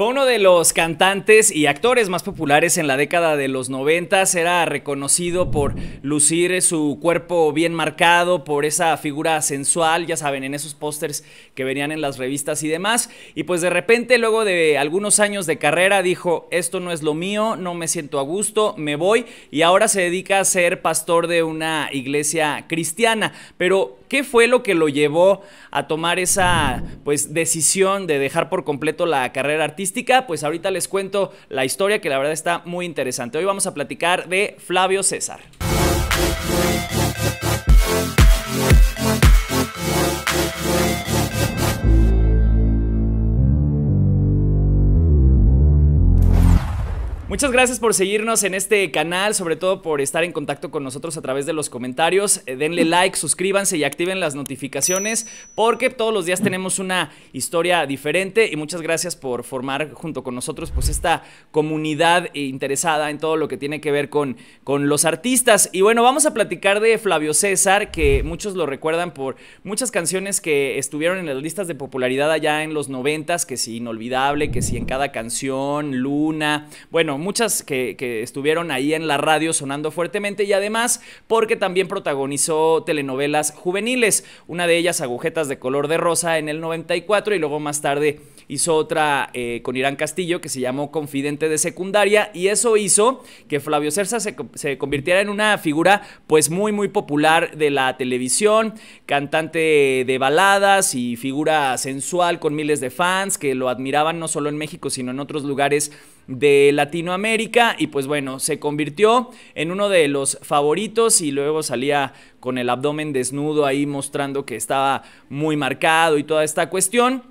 Fue uno de los cantantes y actores más populares en la década de los 90. Era reconocido por lucir su cuerpo bien marcado, por esa figura sensual, ya saben, en esos pósters que venían en las revistas y demás. Y pues de repente, luego de algunos años de carrera, dijo: Esto no es lo mío, no me siento a gusto, me voy. Y ahora se dedica a ser pastor de una iglesia cristiana. Pero ¿Qué fue lo que lo llevó a tomar esa pues, decisión de dejar por completo la carrera artística? Pues ahorita les cuento la historia que la verdad está muy interesante. Hoy vamos a platicar de Flavio César. Muchas gracias por seguirnos en este canal, sobre todo por estar en contacto con nosotros a través de los comentarios. Eh, denle like, suscríbanse y activen las notificaciones porque todos los días tenemos una historia diferente y muchas gracias por formar junto con nosotros pues esta comunidad interesada en todo lo que tiene que ver con, con los artistas. Y bueno, vamos a platicar de Flavio César, que muchos lo recuerdan por muchas canciones que estuvieron en las listas de popularidad allá en los noventas, que si Inolvidable, que si En Cada Canción, Luna, bueno, muchas que, que estuvieron ahí en la radio sonando fuertemente y además porque también protagonizó telenovelas juveniles, una de ellas Agujetas de color de rosa en el 94 y luego más tarde hizo otra eh, con Irán Castillo que se llamó Confidente de Secundaria y eso hizo que Flavio Cersa se, se convirtiera en una figura pues muy muy popular de la televisión, cantante de baladas y figura sensual con miles de fans que lo admiraban no solo en México sino en otros lugares de Latinoamérica América y pues bueno, se convirtió en uno de los favoritos y luego salía con el abdomen desnudo ahí mostrando que estaba muy marcado y toda esta cuestión.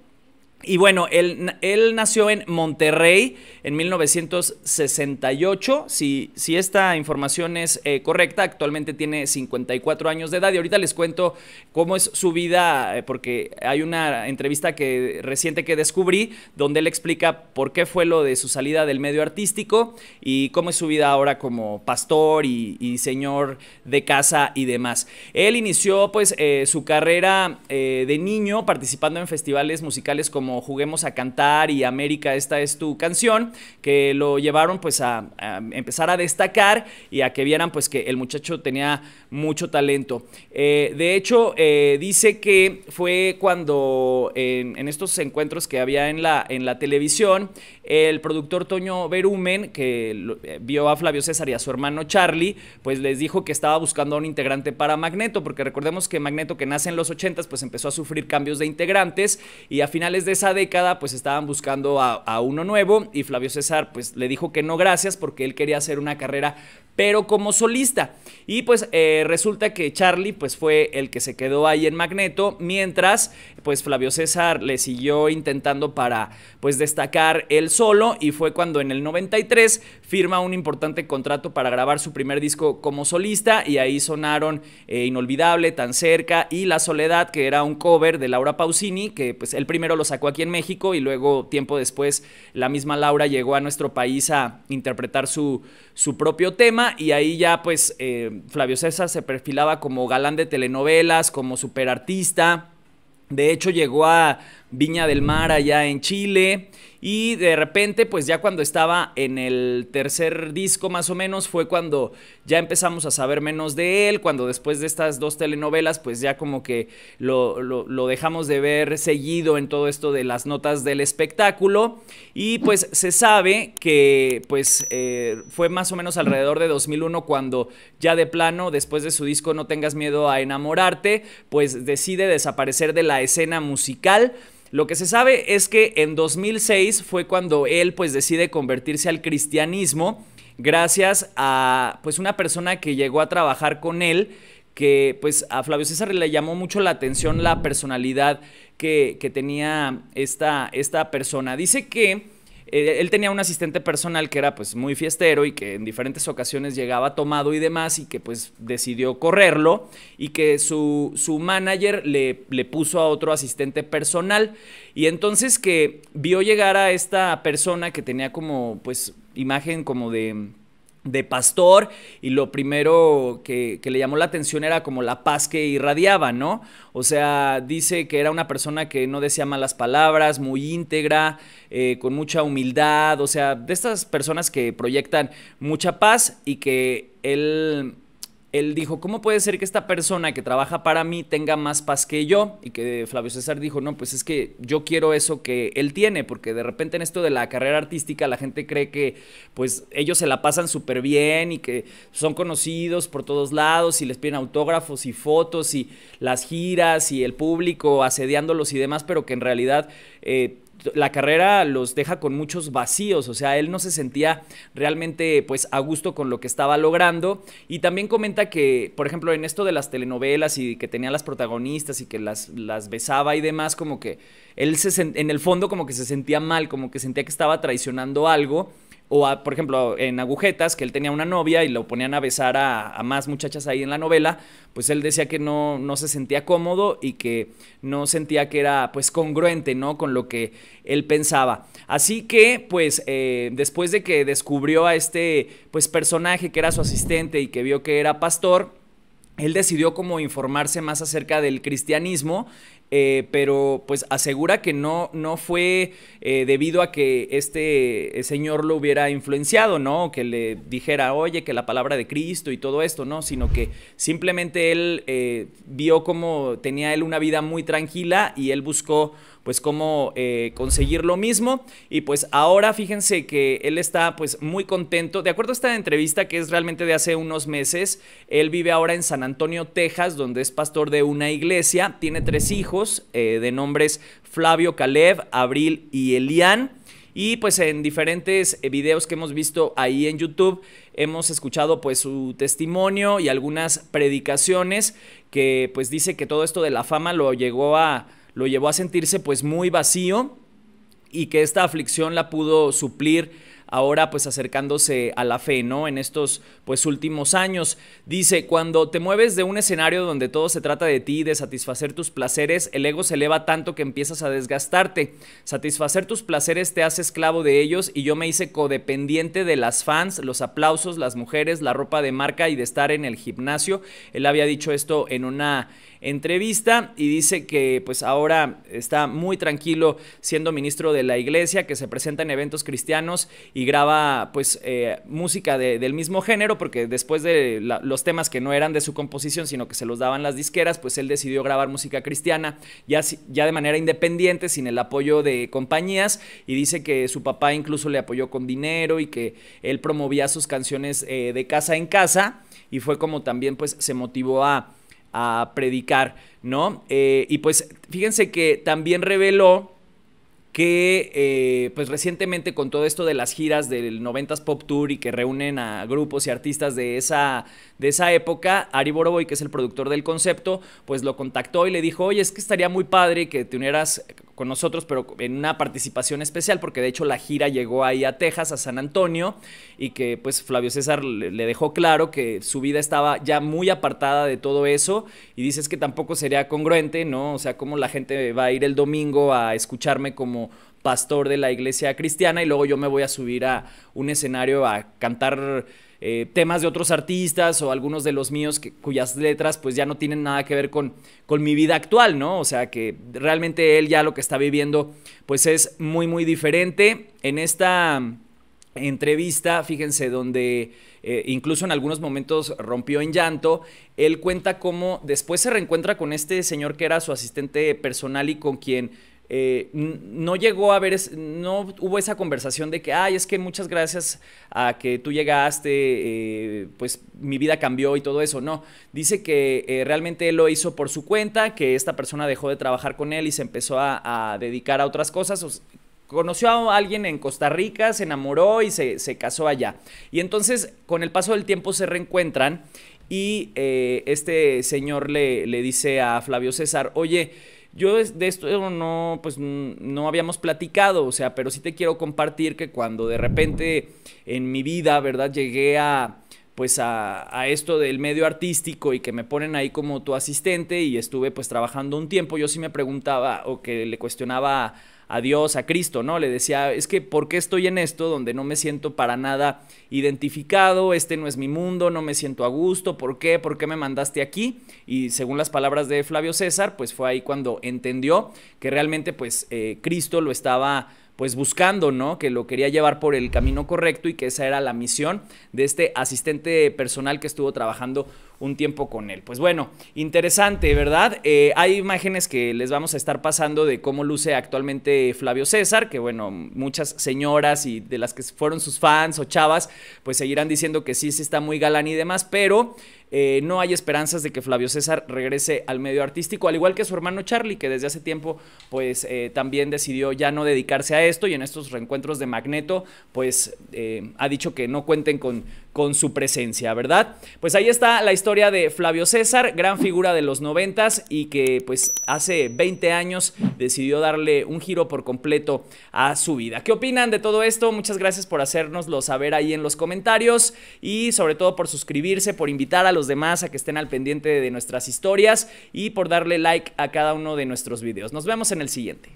Y bueno, él, él, nació en Monterrey en 1968. Si, si esta información es eh, correcta, actualmente tiene 54 años de edad. Y ahorita les cuento cómo es su vida, eh, porque hay una entrevista que, reciente que descubrí donde él explica por qué fue lo de su salida del medio artístico y cómo es su vida ahora como pastor y, señor de casa y demás. Él inició pues eh, su carrera de niño participando en festivales musicales como Juguemos a Cantar y América, esta es tu canción, que lo llevaron pues a, empezar a destacar y a que vieran pues que el muchacho tenía mucho talento. Eh, de hecho, eh, dice que fue cuando en, estos encuentros que había en la, en la televisión, el productor Toño Berumen, que eh, vio a Flavio César y a su hermano Charlie, pues les dijo que estaba buscando a un integrante para Magneto, porque recordemos que Magneto que nace en los 80 pues empezó a sufrir cambios de integrantes y a finales de esa década pues estaban buscando a, uno nuevo y Flavio César pues le dijo que no gracias porque él quería hacer una carrera pero como solista. Y pues eh, resulta que Charlie pues fue el que se quedó ahí en Magneto, mientras pues Flavio César le siguió intentando para pues destacar el solo y fue cuando en el 93 firma un importante contrato para grabar su primer disco como solista y ahí sonaron eh, Inolvidable, Tan Cerca y La Soledad, que era un cover de Laura Pausini, que pues el primero lo sacó aquí en México y luego tiempo después la misma Laura llegó a nuestro país a interpretar su, su propio tema y ahí ya pues eh, Flavio César se perfilaba como galán de telenovelas, como superartista. De hecho llegó a Viña del Mar allá en Chile. Y de repente, pues ya cuando estaba en el tercer disco más o menos, fue cuando ya empezamos a saber menos de él, cuando después de estas dos telenovelas, pues ya como que lo, dejamos de ver seguido en todo esto de las notas del espectáculo. Y pues se sabe que pues eh, fue más o menos alrededor de 2001 cuando ya de plano, después de su disco No tengas miedo a enamorarte, pues decide desaparecer de la escena musical. Lo que se sabe es que en 2006 fue cuando él pues decide convertirse al cristianismo gracias a pues una persona que llegó a trabajar con él que pues a Flavio César le llamó mucho la atención la personalidad que, que tenía esta, esta persona. Dice que eh, él tenía un asistente personal que era pues muy fiestero y que en diferentes ocasiones llegaba tomado y demás y que pues decidió correrlo y que su, su manager le, le puso a otro asistente personal y entonces que vio llegar a esta persona que tenía como pues imagen como de de pastor y lo primero que, le llamó la atención era como la paz que irradiaba, ¿no? O sea, dice que era una persona que no decía malas palabras, muy íntegra, eh, con mucha humildad, o sea, de estas personas que proyectan mucha paz y que él él dijo, ¿cómo puede ser que esta persona que trabaja para mí tenga más paz que yo? Y que Flavio César dijo, no, pues es que yo quiero eso que él tiene, porque de repente en esto de la carrera artística la gente cree que pues ellos se la pasan súper bien y que son conocidos por todos lados y les piden autógrafos y fotos y las giras y el público asediándolos y demás, pero que en realidad eh, la carrera los deja con muchos vacíos, o sea, él no se sentía realmente pues a gusto con lo que estaba logrando y también comenta que, por ejemplo, en esto de las telenovelas y que tenía las protagonistas y que las, besaba y demás, como que él en el fondo como que se sentía mal, como que sentía que estaba traicionando algo o, por ejemplo, en Agujetas, que él tenía una novia y lo ponían a besar a, más muchachas ahí en la novela, pues él decía que no, no, se sentía cómodo y que no sentía que era pues congruente, ¿no? Con lo que él pensaba. Así que, pues, eh, después de que descubrió a este pues personaje que era su asistente y que vio que era pastor, él decidió como informarse más acerca del cristianismo eh, pero pues asegura que no, no fue eh, debido a que este eh, señor lo hubiera influenciado, ¿no? Que le dijera, oye, que la palabra de Cristo y todo esto, ¿no? Sino que simplemente él vio como tenía él una vida muy tranquila y él buscó pues cómo eh, conseguir lo mismo. Y pues ahora fíjense que él está pues muy contento. De acuerdo a esta entrevista que es realmente de hace unos meses, él vive ahora en San Antonio, Texas, donde es pastor de una iglesia. Tiene tres hijos eh, de nombres Flavio, Caleb, Abril y Elian. Y pues en diferentes eh, videos que hemos visto ahí en YouTube hemos escuchado pues su testimonio y algunas predicaciones que pues dice que todo esto de la fama lo llegó a lo llevó a sentirse pues muy vacío y que esta aflicción la pudo suplir ahora pues acercándose a la fe, ¿no? En estos pues últimos años. Dice, cuando te mueves de un escenario donde todo se trata de ti, de satisfacer tus placeres, el ego se eleva tanto que empiezas a desgastarte. Satisfacer tus placeres te hace esclavo de ellos y yo me hice codependiente de las fans, los aplausos, las mujeres, la ropa de marca y de estar en el gimnasio. Él había dicho esto en una entrevista y dice que pues ahora está muy tranquilo siendo ministro de la iglesia, que se presenta en eventos cristianos y y graba pues eh, música del mismo género porque después de los temas que no eran de su composición sino que se los daban las disqueras pues él decidió grabar música cristiana ya, ya de manera independiente sin el apoyo de compañías y dice que su papá incluso le apoyó con dinero y que él promovía sus canciones eh, de casa en casa y fue como también pues se motivó a, a predicar, ¿no? Eh, y pues fíjense que también reveló que eh, pues recientemente con todo esto de las giras del 90s Pop Tour y que reúnen a grupos y artistas de esa, de esa época, Ari Boroboy, que es el productor del concepto, pues lo contactó y le dijo, oye, es que estaría muy padre que te unieras con nosotros, pero en una participación especial, porque de hecho la gira llegó ahí a Texas, a San Antonio, y que pues Flavio César le, dejó claro que su vida estaba ya muy apartada de todo eso, y dices que tampoco sería congruente, ¿no? O sea, cómo la gente va a ir el domingo a escucharme como pastor de la iglesia cristiana y luego yo me voy a subir a un escenario a cantar eh, temas de otros artistas o algunos de los míos cuyas letras pues ya no tienen nada que ver con, con mi vida actual, ¿no? O sea que realmente él ya lo que está viviendo pues es muy muy diferente. En esta entrevista, fíjense, donde eh, incluso en algunos momentos rompió en llanto, él cuenta cómo después se reencuentra con este señor que era su asistente personal y con quien eh, no llegó a ver, no hubo esa conversación de que, ay, es que muchas gracias a que tú llegaste, eh, pues mi vida cambió y todo eso. No, dice que eh, realmente él lo hizo por su cuenta, que esta persona dejó de trabajar con él y se empezó a, dedicar a otras cosas. conoció a alguien en Costa Rica, se enamoró y se, se casó allá. Y entonces, con el paso del tiempo, se reencuentran y eh, este señor le, le dice a Flavio César, oye, yo de esto no, pues no habíamos platicado, o sea, pero sí te quiero compartir que cuando de repente en mi vida, ¿verdad? Llegué a, pues a, esto del medio artístico y que me ponen ahí como tu asistente y estuve pues trabajando un tiempo, yo sí me preguntaba o que le cuestionaba a Dios, a Cristo, ¿no? Le decía, es que ¿por qué estoy en esto donde no me siento para nada identificado? Este no es mi mundo, no me siento a gusto, ¿por qué? ¿Por qué me mandaste aquí? Y según las palabras de Flavio César, pues fue ahí cuando entendió que realmente pues eh, Cristo lo estaba pues buscando, ¿no? Que lo quería llevar por el camino correcto y que esa era la misión de este asistente personal que estuvo trabajando un tiempo con él. Pues bueno, interesante, ¿verdad? Eh, hay imágenes que les vamos a estar pasando de cómo luce actualmente Flavio César, que bueno, muchas señoras y de las que fueron sus fans o chavas, pues seguirán diciendo que sí, sí está muy galán y demás, pero... Eh, no hay esperanzas de que Flavio César regrese al medio artístico, al igual que su hermano Charlie, que desde hace tiempo pues eh, también decidió ya no dedicarse a esto y en estos reencuentros de Magneto pues ha dicho que no cuenten con con su presencia, ¿verdad? Pues ahí está la historia de Flavio César, gran figura de los noventas y que pues hace 20 años decidió darle un giro por completo a su vida. ¿Qué opinan de todo esto? Muchas gracias por hacérnoslo saber ahí en los comentarios y sobre todo por suscribirse, por invitar a los demás a que estén al pendiente de nuestras historias y por darle like a cada uno de nuestros videos. Nos vemos en el siguiente.